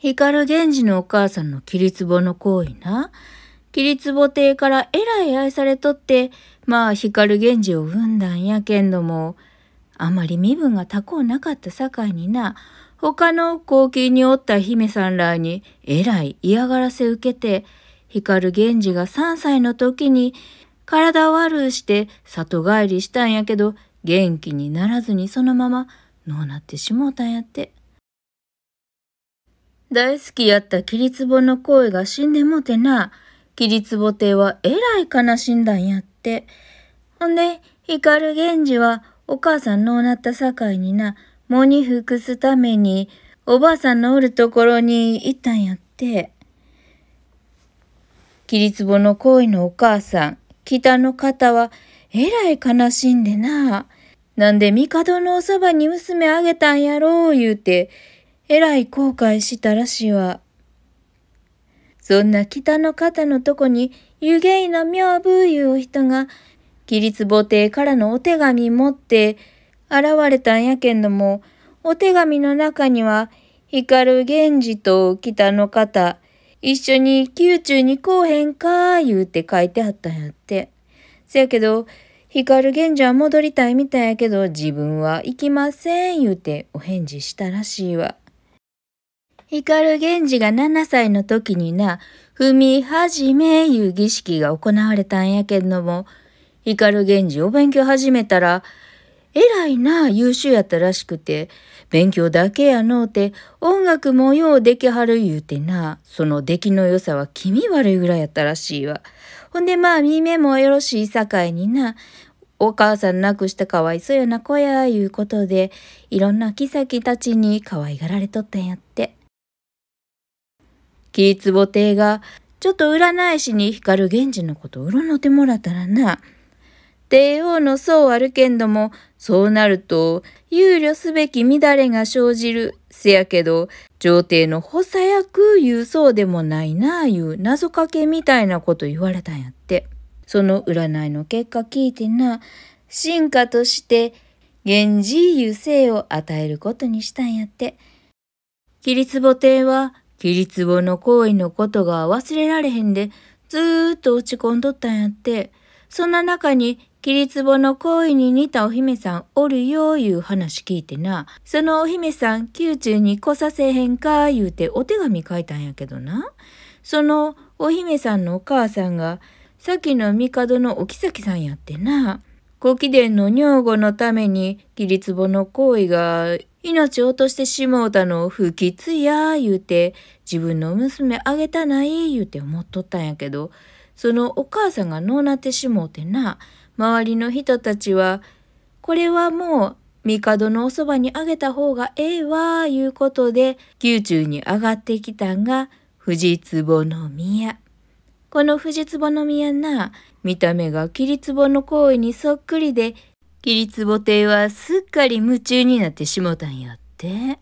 光源氏のお母さんの切りぼの行為な。切りぼ亭からえらい愛されとって、まあ光源氏を産んだんやけんども、あまり身分が高うなかった境にな、他の後期におった姫さんらにえらい嫌がらせ受けて、光源氏が3歳の時に体悪うして里帰りしたんやけど、元気にならずにそのまま脳なってしもうたんやって。大好きやった桐壺の恋が死んでもてな、桐壺亭はえらい悲しんだんやって。ほんで、光源氏はお母さんのおなった境にな、喪に服すために、おばあさんのおるところに行ったんやって。桐壺の恋のお母さん、北の方は、えらい悲しんでな。なんで帝のおそばに娘あげたんやろう言うて、えらい後悔したらしわ。そんな北の方のとこに、湯気な妙ブーいう人が、起立母邸からのお手紙持って現れたんやけんども、お手紙の中には、光源氏と北の方、一緒に宮中に来おへんか言うて書いてあったんやって。せやけど、光源氏は戻りたいみたいやけど、自分は行きません言うてお返事したらしいわ。光源氏が7歳の時にな、踏み始めいう儀式が行われたんやけども、光源氏お勉強始めたら、えらいな優秀やったらしくて、勉強だけやのうて、音楽もようできはる言うてな、その出来の良さは気味悪いぐらいやったらしいわ。ほんでまあ、耳もよろしいさかいにな、お母さん亡くしたかわいそうやな子や、いうことで、いろんな妃たちに可愛がられとったんやって。木壺亭が、ちょっと占い師に光る源氏のことうろってもらったらな。帝王の層あるけんども、そうなると、憂慮すべき乱れが生じる。せやけど、朝廷の補佐役言うそうでもないなあいう謎かけみたいなこと言われたんやって。その占いの結果聞いてな、進化として、源氏優勢を与えることにしたんやって。キリツボ帝はキリツボの行為のことが忘れられへんで、ずーっと落ち込んどったんやって。そんな中に、キリツボの行為に似たお姫さんおるよいう話聞いてな。そのお姫さん、宮中に来させへんか言うてお手紙書いたんやけどな。そのお姫さんのお母さんが、さっきの帝のお妃さんやってな。ご貴殿の女房のために、キリツボの行為が命落としてしもうたのを不吉や言うて自分の娘あげたない言うて思っとったんやけどそのお母さんがのうなってしもうてな周りの人たちはこれはもう帝のおそばにあげた方がええわいうことで宮中に上がってきたんが藤壺の宮。この藤壺の宮な見た目が桐壺の行為にそっくりでキリツボ亭はすっかり夢中になってしもたんやって。